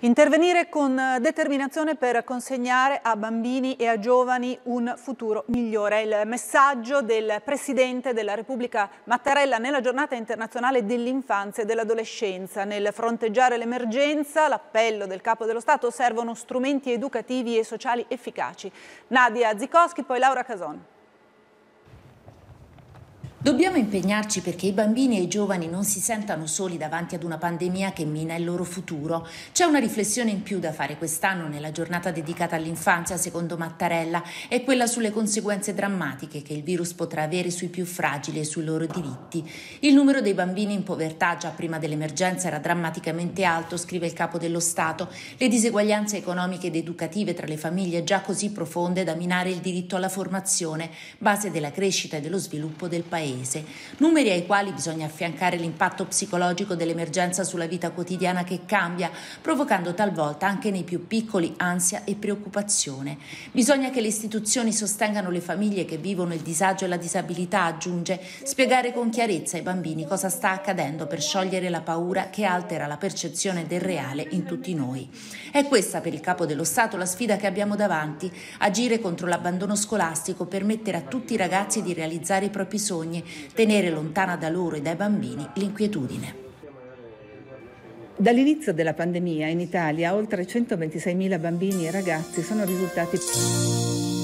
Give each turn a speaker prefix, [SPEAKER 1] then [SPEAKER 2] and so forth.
[SPEAKER 1] Intervenire con eh, determinazione per consegnare a bambini e a giovani un futuro migliore. Il messaggio del Presidente della Repubblica Mattarella nella giornata internazionale dell'infanzia e dell'adolescenza. Nel fronteggiare l'emergenza, l'appello del Capo dello Stato servono strumenti educativi e sociali efficaci. Nadia Zikowski, poi Laura Casoni.
[SPEAKER 2] Dobbiamo impegnarci perché i bambini e i giovani non si sentano soli davanti ad una pandemia che mina il loro futuro. C'è una riflessione in più da fare quest'anno nella giornata dedicata all'infanzia, secondo Mattarella, è quella sulle conseguenze drammatiche che il virus potrà avere sui più fragili e sui loro diritti. Il numero dei bambini in povertà già prima dell'emergenza era drammaticamente alto, scrive il capo dello Stato. Le diseguaglianze economiche ed educative tra le famiglie già così profonde da minare il diritto alla formazione, base della crescita e dello sviluppo del paese. Paese, numeri ai quali bisogna affiancare l'impatto psicologico dell'emergenza sulla vita quotidiana che cambia, provocando talvolta anche nei più piccoli ansia e preoccupazione. Bisogna che le istituzioni sostengano le famiglie che vivono il disagio e la disabilità, aggiunge, spiegare con chiarezza ai bambini cosa sta accadendo per sciogliere la paura che altera la percezione del reale in tutti noi. È questa per il Capo dello Stato la sfida che abbiamo davanti, agire contro l'abbandono scolastico per permettere a tutti i ragazzi di realizzare i propri sogni campagne, tenere lontana da loro e dai bambini l'inquietudine. Dall'inizio della
[SPEAKER 3] pandemia in Italia oltre 126.000 bambini e ragazzi sono risultati